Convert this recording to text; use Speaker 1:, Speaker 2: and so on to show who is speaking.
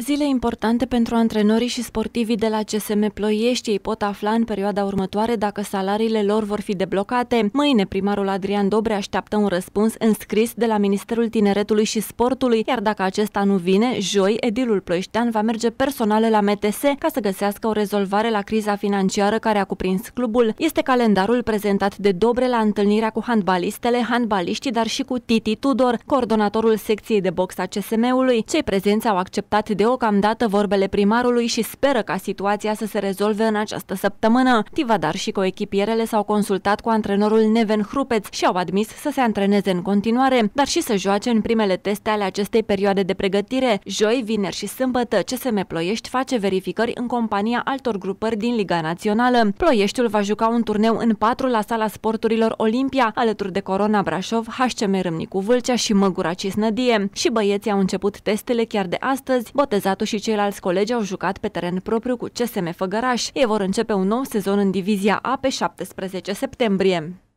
Speaker 1: Zile importante pentru antrenorii și sportivii de la CSM Ploiești. Ei pot afla în perioada următoare dacă salariile lor vor fi deblocate. Mâine primarul Adrian Dobre așteaptă un răspuns înscris de la Ministerul Tineretului și Sportului, iar dacă acesta nu vine, joi, edilul ploieștean va merge personal la MTS ca să găsească o rezolvare la criza financiară care a cuprins clubul. Este calendarul prezentat de Dobre la întâlnirea cu handbalistele, handbaliștii, dar și cu Titi Tudor, coordonatorul secției de box a CSM-ului. Cei prezenți au acceptat de deocamdată vorbele primarului și speră ca situația să se rezolve în această săptămână. Tivadar și coechipierele s-au consultat cu antrenorul Neven Hrupeț și au admis să se antreneze în continuare, dar și să joace în primele teste ale acestei perioade de pregătire. Joi, vineri și sâmbătă, CSM Ploiești face verificări în compania altor grupări din Liga Națională. Ploieștiul va juca un turneu în patru la sala sporturilor Olimpia, alături de Corona Brașov, HCM Râmnicu Vâlcea și Măgura Cisnădie. Și băieții au început testele chiar de astăzi, botez Zatu și ceilalți colegi au jucat pe teren propriu cu CSM Făgăraș. Ei vor începe un nou sezon în divizia A pe 17 septembrie.